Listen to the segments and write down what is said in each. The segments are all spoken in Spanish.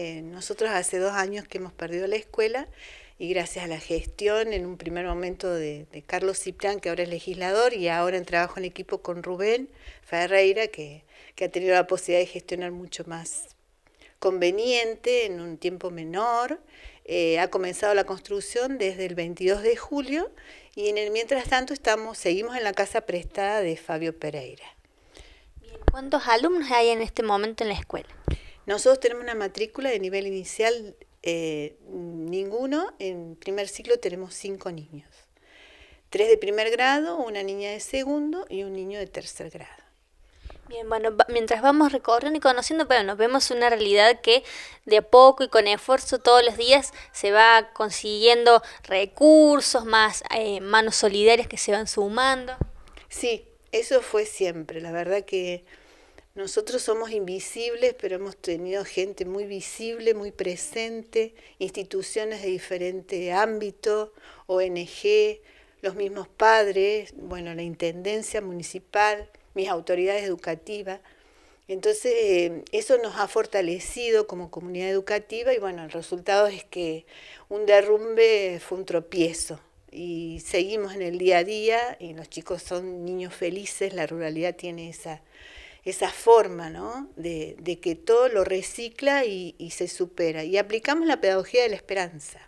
Eh, nosotros hace dos años que hemos perdido la escuela y gracias a la gestión en un primer momento de, Carlos Ciprán, que ahora es legislador, y ahora en trabajo en equipo con Rubén Ferreira, que, ha tenido la posibilidad de gestionar mucho más conveniente en un tiempo menor. Eh, ha comenzado la construcción desde el 22 de julio y en el mientras tanto estamos, seguimos en la casa prestada de Fabio Pereira. ¿Cuántos alumnos hay en este momento en la escuela? Nosotros tenemos una matrícula de nivel inicial eh, ninguno, en primer ciclo tenemos cinco niños. Tres de primer grado, una niña de segundo y un niño de tercer grado. Bien, bueno, mientras vamos recorriendo y conociendo, pero nos vemos una realidad que de a poco y con esfuerzo todos los días se va consiguiendo recursos, más eh, manos solidarias que se van sumando. Sí, eso fue siempre, la verdad que nosotros somos invisibles, pero hemos tenido gente muy visible, muy presente, instituciones de diferente ámbito, ONG, los mismos padres, bueno, la Intendencia Municipal, mis autoridades educativas. Entonces, eh, eso nos ha fortalecido como comunidad educativa y bueno, el resultado es que un derrumbe fue un tropiezo y seguimos en el día a día y los chicos son niños felices, la ruralidad tiene esa esa forma, ¿no? De, que todo lo recicla y, se supera. Y aplicamos la pedagogía de la esperanza,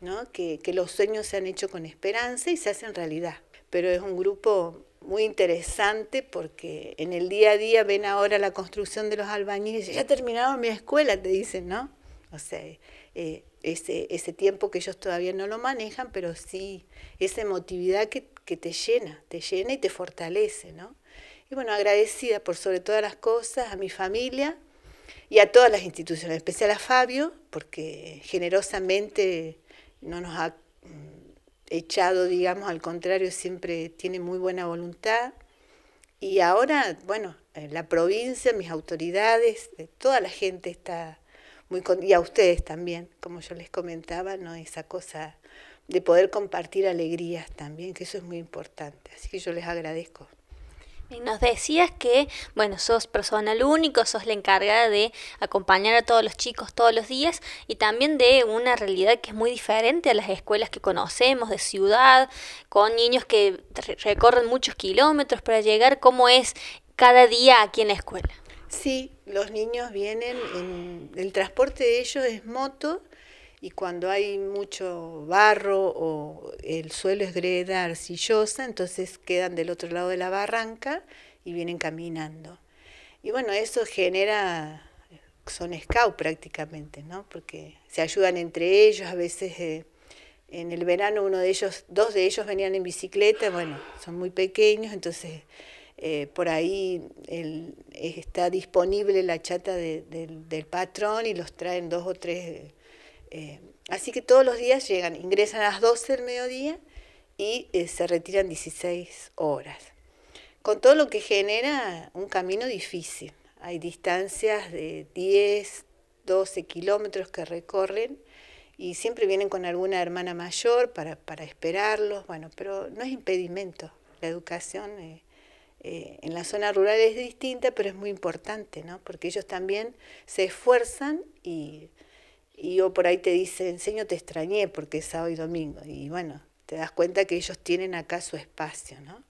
¿no? Que, los sueños se han hecho con esperanza y se hacen realidad. Pero es un grupo muy interesante porque en el día a día ven ahora la construcción de los albañiles, ya terminaron mi escuela, te dicen, ¿no? O sea, eh, ese, tiempo que ellos todavía no lo manejan, pero sí esa emotividad que, que te llena, te llena y te fortalece, ¿no? Y bueno, agradecida por sobre todas las cosas a mi familia y a todas las instituciones, especial a Fabio, porque generosamente no nos ha mm, echado, digamos, al contrario, siempre tiene muy buena voluntad. Y ahora, bueno, la provincia, mis autoridades, eh, toda la gente está muy con... y a ustedes también, como yo les comentaba, no esa cosa de poder compartir alegrías también, que eso es muy importante. Así que yo les agradezco nos decías que, bueno, sos personal único, sos la encargada de acompañar a todos los chicos todos los días y también de una realidad que es muy diferente a las escuelas que conocemos de ciudad, con niños que recorren muchos kilómetros para llegar, ¿cómo es cada día aquí en la escuela? Sí, los niños vienen, en, el transporte de ellos es moto y cuando hay mucho barro o el suelo es greda arcillosa, entonces quedan del otro lado de la barranca y vienen caminando. Y bueno, eso genera, son scout prácticamente, ¿no? Porque se ayudan entre ellos, a veces eh, en el verano uno de ellos, dos de ellos venían en bicicleta, bueno, son muy pequeños, entonces eh, por ahí está disponible la chata del patrón y los traen dos o tres eh, así que todos los días llegan, ingresan a las 12 del mediodía y eh, se retiran 16 horas. Con todo lo que genera un camino difícil. Hay distancias de 10, 12 kilómetros que recorren y siempre vienen con alguna hermana mayor para, esperarlos. Bueno, pero no es impedimento. La educación eh, en la zona rural es distinta, pero es muy importante, ¿no? Porque ellos también se esfuerzan y y yo por ahí te dice, enseño te extrañé porque es sábado y domingo. Y bueno, te das cuenta que ellos tienen acá su espacio, ¿no?